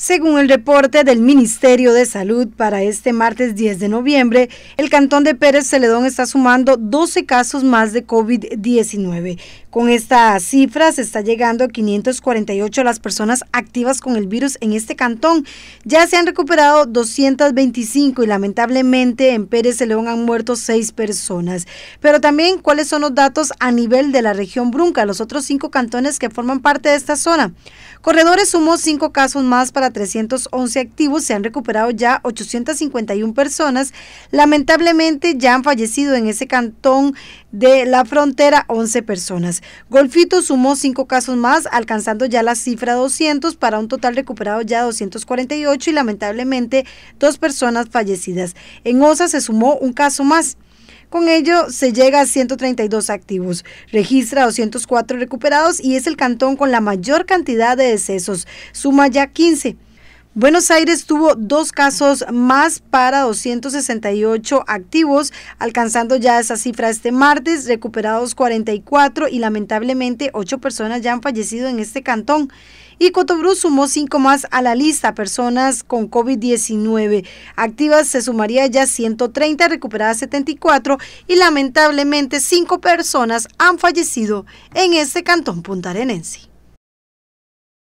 Según el reporte del Ministerio de Salud para este martes 10 de noviembre, el cantón de Pérez Celedón está sumando 12 casos más de COVID-19. Con esta cifra se está llegando a 548 las personas activas con el virus en este cantón. Ya se han recuperado 225 y lamentablemente en Pérez Celedón han muerto 6 personas. Pero también, ¿cuáles son los datos a nivel de la región Brunca, los otros 5 cantones que forman parte de esta zona? Corredores sumó cinco casos más para 311 activos, se han recuperado ya 851 personas. Lamentablemente ya han fallecido en ese cantón de la frontera 11 personas. Golfito sumó cinco casos más, alcanzando ya la cifra 200 para un total recuperado ya 248 y lamentablemente dos personas fallecidas. En Osa se sumó un caso más. Con ello se llega a 132 activos, registra 204 recuperados y es el cantón con la mayor cantidad de decesos, suma ya 15. Buenos Aires tuvo dos casos más para 268 activos, alcanzando ya esa cifra este martes, recuperados 44 y lamentablemente 8 personas ya han fallecido en este cantón y Cotobrú sumó cinco más a la lista personas con COVID-19. Activas se sumaría ya 130, recuperadas 74 y lamentablemente cinco personas han fallecido en este cantón puntarenense.